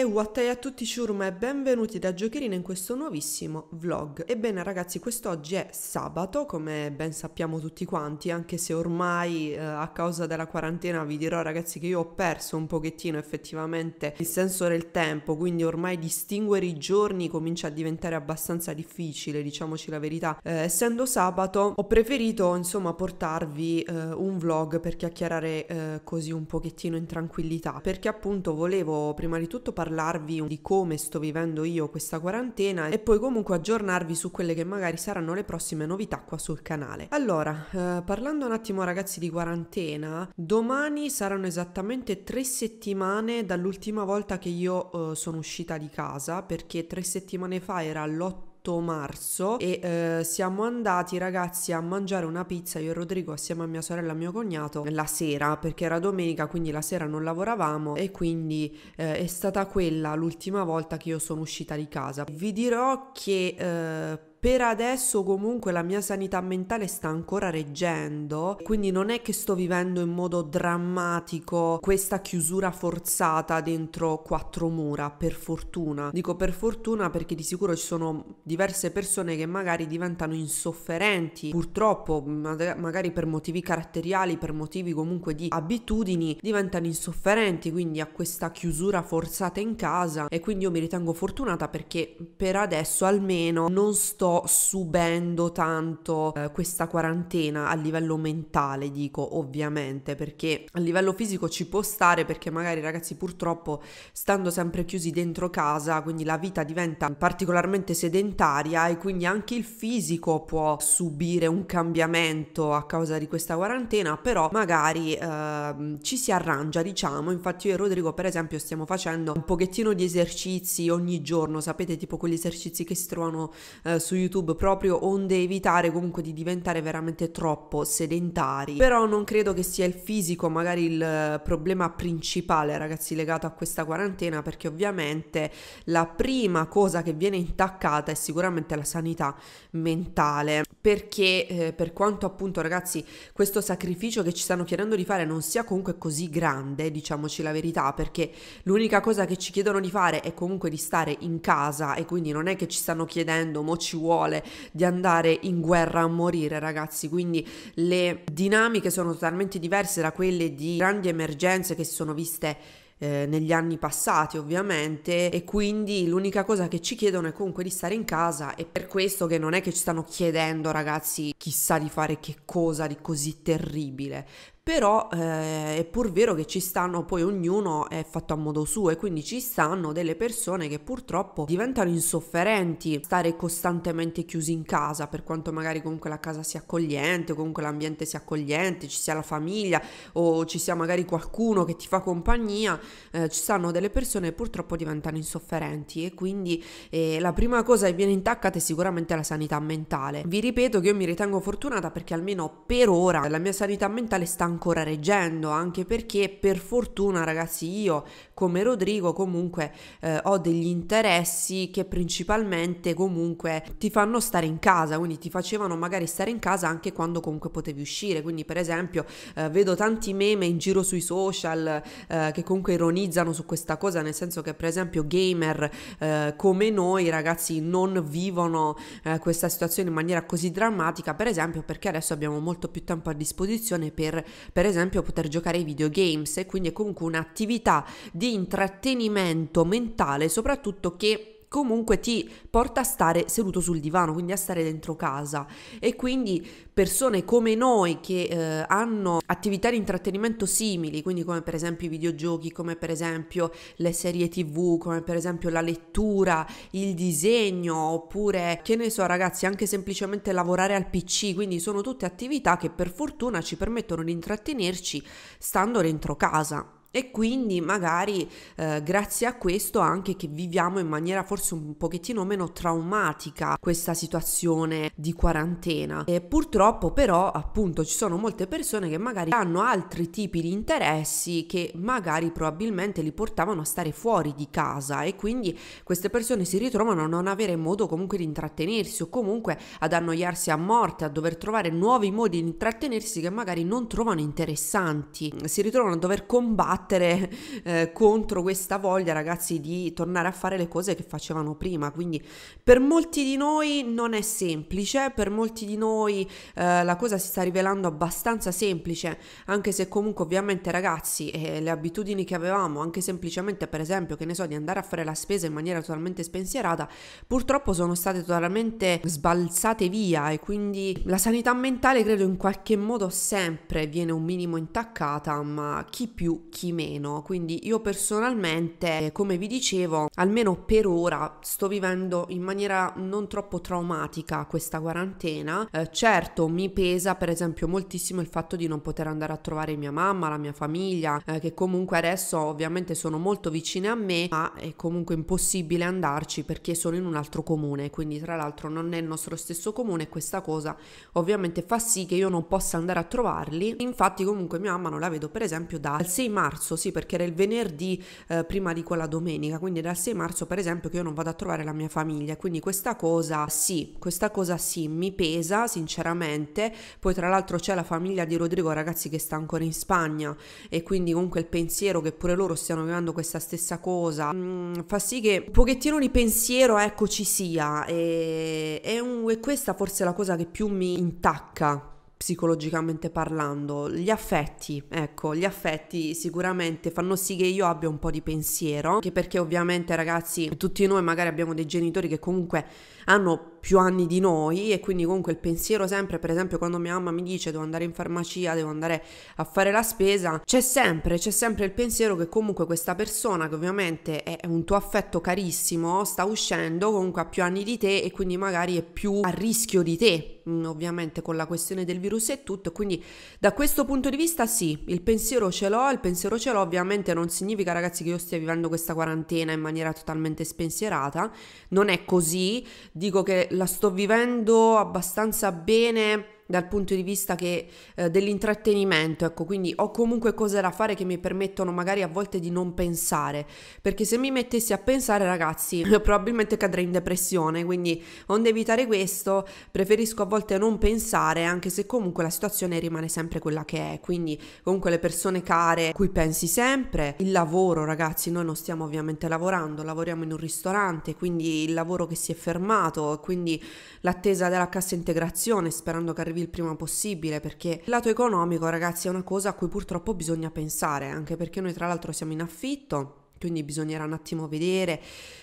E Wattai a tutti ciurma e benvenuti da Giocherina in questo nuovissimo vlog. Ebbene ragazzi quest'oggi è sabato come ben sappiamo tutti quanti anche se ormai eh, a causa della quarantena vi dirò ragazzi che io ho perso un pochettino effettivamente il senso del tempo quindi ormai distinguere i giorni comincia a diventare abbastanza difficile diciamoci la verità. Eh, essendo sabato ho preferito insomma portarvi eh, un vlog per chiacchierare eh, così un pochettino in tranquillità perché appunto volevo prima di tutto parlare parlarvi di come sto vivendo io questa quarantena e poi comunque aggiornarvi su quelle che magari saranno le prossime novità qua sul canale. Allora, eh, parlando un attimo ragazzi di quarantena, domani saranno esattamente tre settimane dall'ultima volta che io eh, sono uscita di casa perché tre settimane fa era l'8 marzo e eh, siamo andati ragazzi a mangiare una pizza io e Rodrigo assieme a mia sorella e mio cognato la sera perché era domenica quindi la sera non lavoravamo e quindi eh, è stata quella l'ultima volta che io sono uscita di casa vi dirò che eh, per adesso comunque la mia sanità mentale sta ancora reggendo, quindi non è che sto vivendo in modo drammatico questa chiusura forzata dentro quattro mura, per fortuna. Dico per fortuna perché di sicuro ci sono diverse persone che magari diventano insofferenti, purtroppo magari per motivi caratteriali, per motivi comunque di abitudini, diventano insofferenti, quindi a questa chiusura forzata in casa e quindi io mi ritengo fortunata perché per adesso almeno non sto subendo tanto eh, questa quarantena a livello mentale, dico ovviamente, perché a livello fisico ci può stare perché magari ragazzi purtroppo stando sempre chiusi dentro casa, quindi la vita diventa particolarmente sedentaria e quindi anche il fisico può subire un cambiamento a causa di questa quarantena, però magari eh, ci si arrangia, diciamo, infatti io e Rodrigo per esempio stiamo facendo un pochettino di esercizi ogni giorno, sapete tipo quegli esercizi che si trovano eh, su YouTube proprio onde evitare comunque di diventare veramente troppo sedentari. Però non credo che sia il fisico magari il eh, problema principale, ragazzi, legato a questa quarantena, perché ovviamente la prima cosa che viene intaccata è sicuramente la sanità mentale, perché eh, per quanto appunto, ragazzi, questo sacrificio che ci stanno chiedendo di fare non sia comunque così grande, diciamoci la verità, perché l'unica cosa che ci chiedono di fare è comunque di stare in casa e quindi non è che ci stanno chiedendo mo ci vuole vuole di andare in guerra a morire, ragazzi. Quindi le dinamiche sono totalmente diverse da quelle di grandi emergenze che si sono viste eh, negli anni passati ovviamente e quindi l'unica cosa che ci chiedono è comunque di stare in casa e per questo che non è che ci stanno chiedendo ragazzi chissà di fare che cosa di così terribile però eh, è pur vero che ci stanno, poi ognuno è fatto a modo suo e quindi ci stanno delle persone che purtroppo diventano insofferenti stare costantemente chiusi in casa, per quanto magari comunque la casa sia accogliente, comunque l'ambiente sia accogliente, ci sia la famiglia o ci sia magari qualcuno che ti fa compagnia, eh, ci stanno delle persone che purtroppo diventano insofferenti e quindi eh, la prima cosa che viene intaccata è sicuramente la sanità mentale. Vi ripeto che io mi ritengo fortunata perché almeno per ora la mia sanità mentale sta ancora reggendo, anche perché per fortuna ragazzi io come Rodrigo comunque eh, ho degli interessi che principalmente comunque ti fanno stare in casa, quindi ti facevano magari stare in casa anche quando comunque potevi uscire, quindi per esempio eh, vedo tanti meme in giro sui social eh, che comunque ironizzano su questa cosa, nel senso che per esempio gamer eh, come noi ragazzi non vivono eh, questa situazione in maniera così drammatica, per esempio perché adesso abbiamo molto più tempo a disposizione per per esempio poter giocare ai videogames e quindi è comunque un'attività di intrattenimento mentale soprattutto che comunque ti porta a stare seduto sul divano, quindi a stare dentro casa e quindi persone come noi che eh, hanno attività di intrattenimento simili, quindi come per esempio i videogiochi, come per esempio le serie TV, come per esempio la lettura, il disegno, oppure che ne so, ragazzi, anche semplicemente lavorare al PC, quindi sono tutte attività che per fortuna ci permettono di intrattenerci stando dentro casa e quindi magari eh, grazie a questo anche che viviamo in maniera forse un pochettino meno traumatica questa situazione di quarantena e purtroppo però appunto ci sono molte persone che magari hanno altri tipi di interessi che magari probabilmente li portavano a stare fuori di casa e quindi queste persone si ritrovano a non avere modo comunque di intrattenersi o comunque ad annoiarsi a morte a dover trovare nuovi modi di intrattenersi che magari non trovano interessanti si ritrovano a dover combattere combattere eh, contro questa voglia, ragazzi, di tornare a fare le cose che facevano prima. Quindi per molti di noi non è semplice, per molti di noi eh, la cosa si sta rivelando abbastanza semplice, anche se comunque ovviamente ragazzi eh, le abitudini che avevamo, anche semplicemente per esempio, che ne so, di andare a fare la spesa in maniera totalmente spensierata, purtroppo sono state totalmente sbalzate via e quindi la sanità mentale credo in qualche modo sempre viene un minimo intaccata, ma chi più chi meno. Quindi io personalmente, come vi dicevo, almeno per ora sto vivendo in maniera non troppo traumatica questa quarantena. Eh, certo, mi pesa per esempio moltissimo il fatto di non poter andare a trovare mia mamma, la mia famiglia, eh, che comunque adesso ovviamente sono molto vicine a me, ma è comunque impossibile andarci perché sono in un altro comune, quindi tra l'altro non è il nostro stesso comune e questa cosa ovviamente fa sì che io non possa andare a trovarli. Infatti comunque mia mamma non la vedo per esempio dal 6 marzo marzo, sì, perché era il venerdì eh, prima di quella domenica, quindi dal 6 marzo per esempio che io non vado a trovare la mia famiglia, quindi questa cosa sì, questa cosa sì, mi pesa sinceramente, poi tra l'altro c'è la famiglia di Rodrigo ragazzi che sta ancora in Spagna e quindi comunque il pensiero che pure loro stiano vivendo questa stessa cosa mh, mm, fa sì che un pochettino di pensiero ecco ci sia e, e, un, e questa forse è la cosa che più mi intacca psicologicamente parlando, gli affetti, ecco, gli affetti sicuramente fanno sì che io abbia un po' di pensiero, anche perché ovviamente ragazzi, tutti noi magari abbiamo dei genitori che comunque hanno più anni di noi e quindi comunque il pensiero sempre, per esempio quando mia mamma mi dice devo andare in farmacia, devo andare a fare la spesa, c'è sempre, c'è sempre il pensiero che comunque questa persona che ovviamente è un tuo affetto carissimo sta uscendo, comunque ha più anni di te e quindi magari è più a rischio di te, mm, ovviamente con la questione del virus e tutto, quindi da questo punto di vista sì, il pensiero ce l'ho, il pensiero ce l'ho, ovviamente non significa ragazzi che io stia vivendo questa quarantena in maniera totalmente spensierata, non è così, dico che la sto vivendo abbastanza bene dal punto di vista che, eh, dell'intrattenimento, ecco, quindi ho comunque cose da fare che mi permettono magari a volte di non pensare, perché se mi mettessi a pensare ragazzi probabilmente cadrei in depressione, quindi onde evitare questo preferisco a volte non pensare, anche se comunque la situazione rimane sempre quella che è, quindi comunque le persone care cui pensi sempre, il lavoro ragazzi, noi non stiamo ovviamente lavorando, lavoriamo in un ristorante, quindi il lavoro che si è fermato, quindi l'attesa della cassa integrazione sperando che arrivi il prima possibile perché il lato economico ragazzi è una cosa a cui purtroppo bisogna pensare anche perché noi tra l'altro siamo in affitto quindi bisognerà un attimo vedere.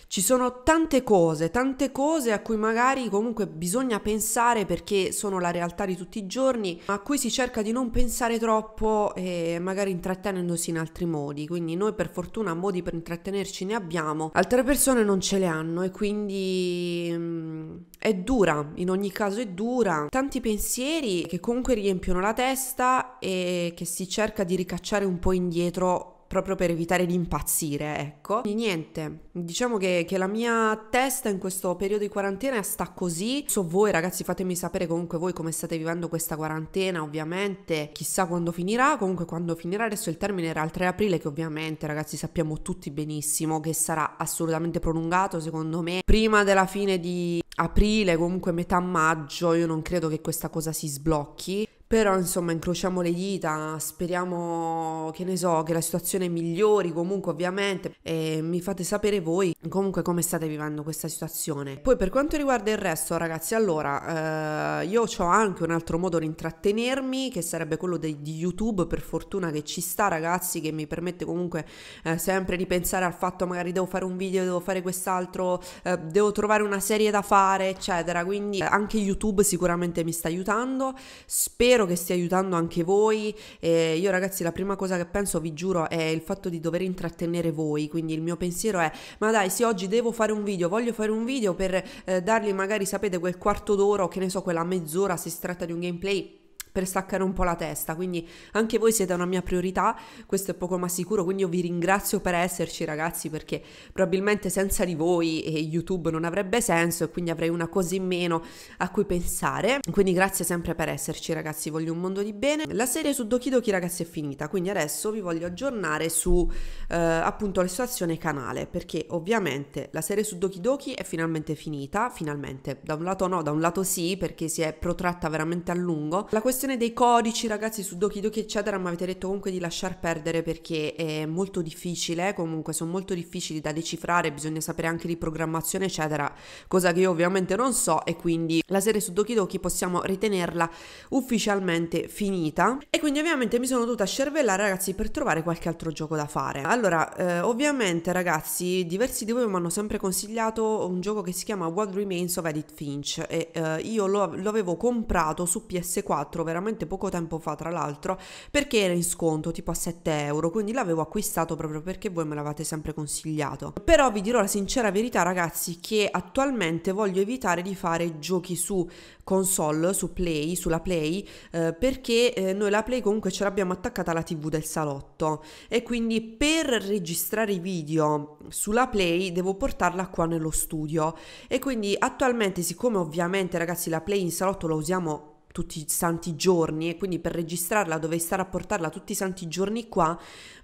Ci sono tante cose, tante cose a cui magari comunque bisogna pensare perché sono la realtà di tutti i giorni, ma a cui si cerca di non pensare troppo e magari intrattenendosi in altri modi. Quindi noi per fortuna modi per intrattenerci ne abbiamo, altre persone non ce le hanno e quindi mm, è dura, in ogni caso è dura. Tanti pensieri che comunque riempiono la testa e che si cerca di ricacciare un po' indietro proprio per evitare di impazzire, ecco. Quindi niente, diciamo che, che, la mia testa in questo periodo di quarantena sta così. So voi ragazzi, fatemi sapere comunque voi come state vivendo questa quarantena, ovviamente. Chissà quando finirà, comunque quando finirà adesso il termine era il 3 aprile che ovviamente ragazzi sappiamo tutti benissimo che sarà assolutamente prolungato secondo me. Prima della fine di aprile, comunque metà maggio, io non credo che questa cosa si sblocchi. Però insomma incrociamo le dita, speriamo che ne so, che la situazione migliori comunque ovviamente e mi fate sapere voi comunque come state vivendo questa situazione. Poi per quanto riguarda il resto ragazzi allora eh, io ho anche un altro modo di intrattenermi che sarebbe quello di, di YouTube per fortuna che ci sta ragazzi che mi permette comunque eh, sempre di pensare al fatto magari devo fare un video, devo fare quest'altro, eh, devo trovare una serie da fare eccetera quindi anche YouTube sicuramente mi sta aiutando. Spero spero che stia aiutando anche voi. Eh, io ragazzi la prima cosa che penso, vi giuro, è il fatto di dover intrattenere voi, quindi il mio pensiero è, ma dai, se oggi devo fare un video, voglio fare un video per eh, dargli magari, sapete, quel quarto d'ora che ne so, quella mezz'ora se si tratta di un gameplay per staccare un po' la testa, quindi anche voi siete una mia priorità, questo è poco ma sicuro, quindi io vi ringrazio per esserci ragazzi perché probabilmente senza di voi eh, YouTube non avrebbe senso e quindi avrei una cosa in meno a cui pensare, quindi grazie sempre per esserci ragazzi, voglio un mondo di bene. La serie su Doki Doki, ragazzi è finita, quindi adesso vi voglio aggiornare su eh, appunto la situazione canale, perché ovviamente la serie su Doki Doki è finalmente finita, finalmente, da un lato no, da un lato sì, perché si è protratta veramente a lungo. La questione questione dei codici, ragazzi, su Doki Doki eccetera, mi avete detto comunque di lasciar perdere perché è molto difficile, comunque sono molto difficili da decifrare, bisogna sapere anche di programmazione eccetera, cosa che io ovviamente non so e quindi la serie su Doki Doki possiamo ritenerla ufficialmente finita. E quindi ovviamente mi sono dovuta scervellare, ragazzi, per trovare qualche altro gioco da fare. Allora, eh, ovviamente, ragazzi, diversi di voi mi hanno sempre consigliato un gioco che si chiama What Remains of Edith Finch e eh, io lo, lo avevo comprato su PS4 veramente poco tempo fa, tra l'altro, perché era in sconto, tipo a 7 euro, quindi l'avevo acquistato proprio perché voi me l'avete sempre consigliato. Però vi dirò la sincera verità, ragazzi, che attualmente voglio evitare di fare giochi su console, su Play, sulla Play, eh, perché eh, noi la Play comunque ce l'abbiamo attaccata alla TV del salotto e quindi per registrare i video sulla Play devo portarla qua nello studio e quindi attualmente siccome ovviamente ragazzi la Play in salotto la usiamo tutti i santi giorni e quindi per registrarla dovrei stare a portarla tutti i santi giorni qua,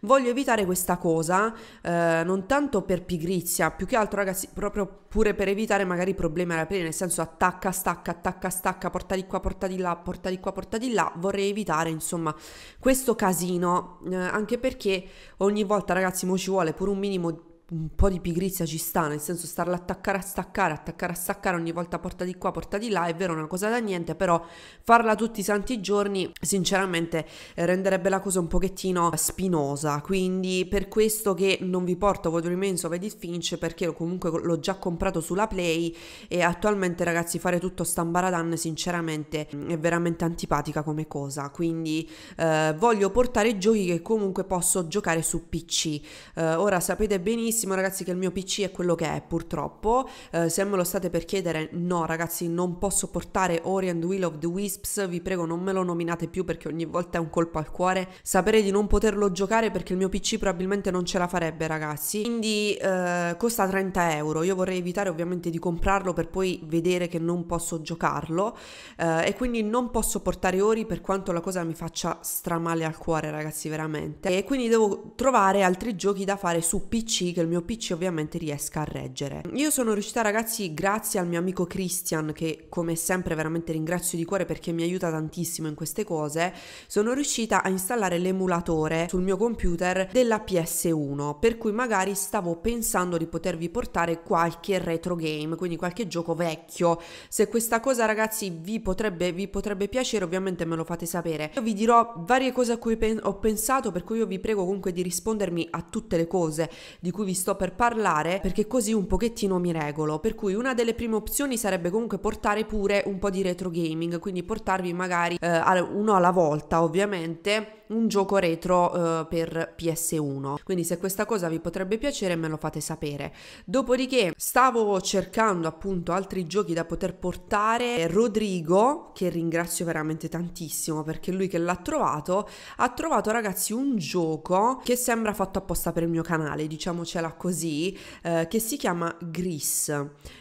voglio evitare questa cosa, eh, non tanto per pigrizia, più che altro ragazzi, proprio pure per evitare magari problemi alla pelle, nel senso attacca, stacca, attacca, stacca, porta di qua, porta di là, porta di qua, porta di là, vorrei evitare insomma questo casino, eh, anche perché ogni volta ragazzi mo ci vuole pure un minimo di un po' di pigrizia ci sta, nel senso starla attaccare a staccare, attaccare a staccare ogni volta porta di qua, porta di là, è vero una cosa da niente, però farla tutti i santi giorni sinceramente eh, renderebbe la cosa un pochettino spinosa, quindi per questo che non vi porto Vodo Remains of Edith Finch perché comunque l'ho già comprato sulla Play e attualmente ragazzi fare tutto stambaradan sinceramente mm, è veramente antipatica come cosa, quindi eh, voglio portare giochi che comunque posso giocare su PC. Eh, ora sapete benissimo benissimo ragazzi che il mio PC è quello che è purtroppo, eh, se me lo state per chiedere no ragazzi non posso portare Ori and Will of the Wisps, vi prego non me lo nominate più perché ogni volta è un colpo al cuore sapere di non poterlo giocare perché il mio PC probabilmente non ce la farebbe ragazzi, quindi eh, costa 30 euro, io vorrei evitare ovviamente di comprarlo per poi vedere che non posso giocarlo eh, e quindi non posso portare Ori per quanto la cosa mi faccia stramale al cuore ragazzi veramente e quindi devo trovare altri giochi da fare su PC che il mio PC ovviamente riesca a reggere. Io sono riuscita ragazzi grazie al mio amico Christian che come sempre veramente ringrazio di cuore perché mi aiuta tantissimo in queste cose, sono riuscita a installare l'emulatore sul mio computer della PS1 per cui magari stavo pensando di potervi portare qualche retro game, quindi qualche gioco vecchio. Se questa cosa ragazzi vi potrebbe, vi potrebbe piacere ovviamente me lo fate sapere. Io vi dirò varie cose a cui pen ho pensato per cui io vi prego comunque di rispondermi a tutte le cose di cui vi vi sto per parlare perché così un pochettino mi regolo. Per cui una delle prime opzioni sarebbe comunque portare pure un po' di retro gaming, quindi portarvi magari eh, uno alla volta ovviamente un gioco retro eh, per PS1. Quindi se questa cosa vi potrebbe piacere me lo fate sapere. Dopodiché stavo cercando appunto altri giochi da poter portare. Rodrigo, che ringrazio veramente tantissimo perché lui che l'ha trovato, ha trovato ragazzi un gioco che sembra fatto apposta per il mio canale, diciamocela mettetela così, eh, che si chiama Gris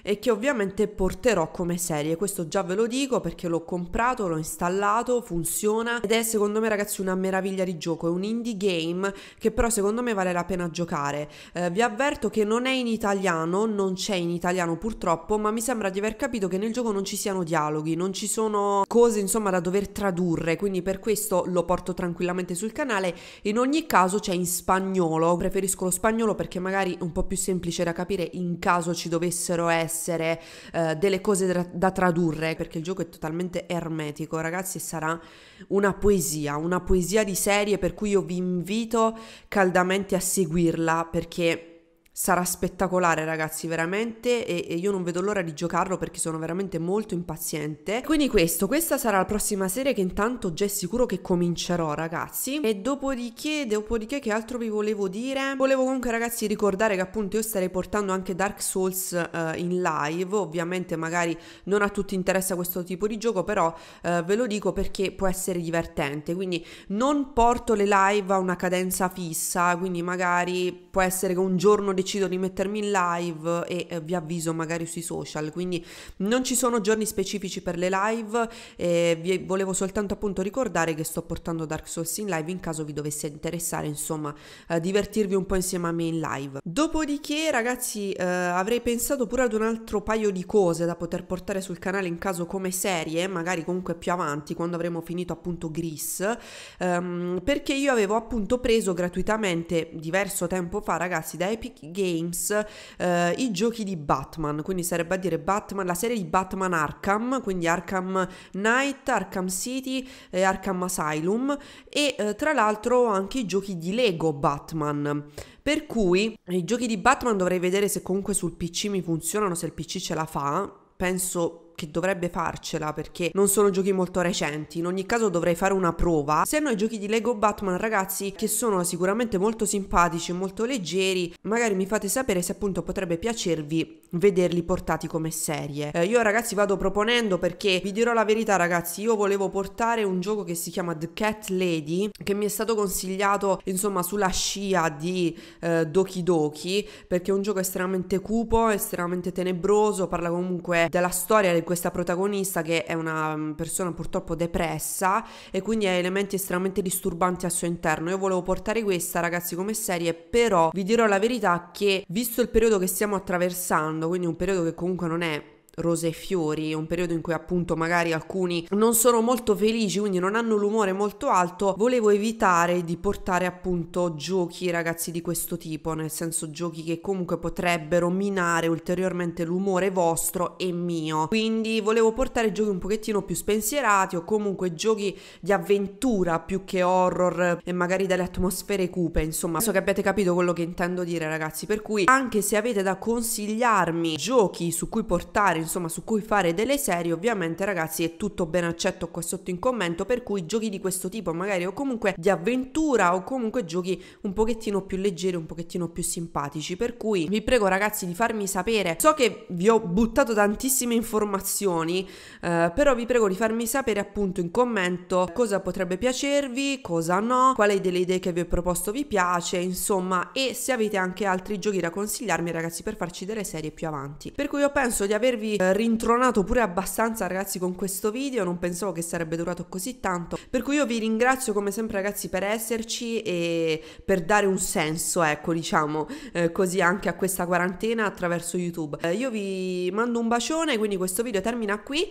e che ovviamente porterò come serie. Questo già ve lo dico perché l'ho comprato, l'ho installato, funziona ed è secondo me ragazzi una meraviglia di gioco, è un indie game che però secondo me vale la pena giocare. Eh, vi avverto che non è in italiano, non c'è in italiano purtroppo, ma mi sembra di aver capito che nel gioco non ci siano dialoghi, non ci sono cose insomma da dover tradurre, quindi per questo lo porto tranquillamente sul canale. In ogni caso c'è in spagnolo, preferisco lo spagnolo perché magari magari un po' più semplice da capire in caso ci dovessero essere eh, delle cose da, da tradurre, perché il gioco è totalmente ermetico, ragazzi, sarà una poesia, una poesia di serie per cui io vi invito caldamente a seguirla perché Sarà spettacolare ragazzi veramente e, e, io non vedo l'ora di giocarlo perché sono veramente molto impaziente Quindi questo, questa sarà la prossima serie che intanto già è sicuro che comincerò ragazzi E dopodiché, dopodiché che altro vi volevo dire? Volevo comunque ragazzi ricordare che appunto io starei portando anche Dark Souls uh, in live Ovviamente magari non a tutti interessa questo tipo di gioco però uh, ve lo dico perché può essere divertente Quindi non porto le live a una cadenza fissa quindi magari può essere che un giorno decido di mettermi in live e eh, vi avviso magari sui social, quindi non ci sono giorni specifici per le live, eh, vi volevo soltanto appunto ricordare che sto portando Dark Souls in live in caso vi dovesse interessare, insomma, eh, divertirvi un po' insieme a me in live. Dopodiché, ragazzi, eh, avrei pensato pure ad un altro paio di cose da poter portare sul canale in caso come serie, magari comunque più avanti, quando avremo finito appunto Gris, ehm, perché io avevo appunto preso gratuitamente diverso tempo fa, ragazzi, da Epic Games eh, i giochi di Batman, quindi sarebbe a dire Batman, la serie di Batman Arkham, quindi Arkham Knight, Arkham City e Arkham Asylum e eh, tra l'altro anche i giochi di Lego Batman. Per cui i giochi di Batman dovrei vedere se comunque sul PC mi funzionano, se il PC ce la fa. Penso che dovrebbe farcela perché non sono giochi molto recenti. In ogni caso dovrei fare una prova. Se no i giochi di Lego Batman ragazzi che sono sicuramente molto simpatici, e molto leggeri, magari mi fate sapere se appunto potrebbe piacervi vederli portati come serie. Eh, io ragazzi vado proponendo perché vi dirò la verità ragazzi, io volevo portare un gioco che si chiama The Cat Lady che mi è stato consigliato insomma sulla scia di eh, Doki Doki perché è un gioco estremamente cupo, estremamente tenebroso, parla comunque della storia di questa protagonista che è una mm, persona purtroppo depressa e quindi ha elementi estremamente disturbanti al suo interno. Io volevo portare questa ragazzi come serie, però vi dirò la verità che visto il periodo che stiamo attraversando, quindi un periodo che comunque non è rose e fiori, un periodo in cui appunto magari alcuni non sono molto felici, quindi non hanno l'umore molto alto, volevo evitare di portare appunto giochi ragazzi di questo tipo, nel senso giochi che comunque potrebbero minare ulteriormente l'umore vostro e mio. Quindi volevo portare giochi un pochettino più spensierati o comunque giochi di avventura più che horror e magari delle atmosfere cupe, insomma, penso che abbiate capito quello che intendo dire ragazzi, per cui anche se avete da consigliarmi giochi su cui portare insomma su cui fare delle serie ovviamente ragazzi è tutto ben accetto qua sotto in commento per cui giochi di questo tipo magari o comunque di avventura o comunque giochi un pochettino più leggeri un pochettino più simpatici per cui vi prego ragazzi di farmi sapere so che vi ho buttato tantissime informazioni eh, però vi prego di farmi sapere appunto in commento cosa potrebbe piacervi cosa no quale delle idee che vi ho proposto vi piace insomma e se avete anche altri giochi da consigliarmi ragazzi per farci delle serie più avanti per cui io penso di avervi eh, rintronato pure abbastanza ragazzi con questo video, non pensavo che sarebbe durato così tanto, per cui io vi ringrazio come sempre ragazzi per esserci e per dare un senso, ecco diciamo, eh, così anche a questa quarantena attraverso YouTube. Eh, io vi mando un bacione, quindi questo video termina qui.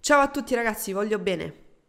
Ciao a tutti ragazzi, voglio bene.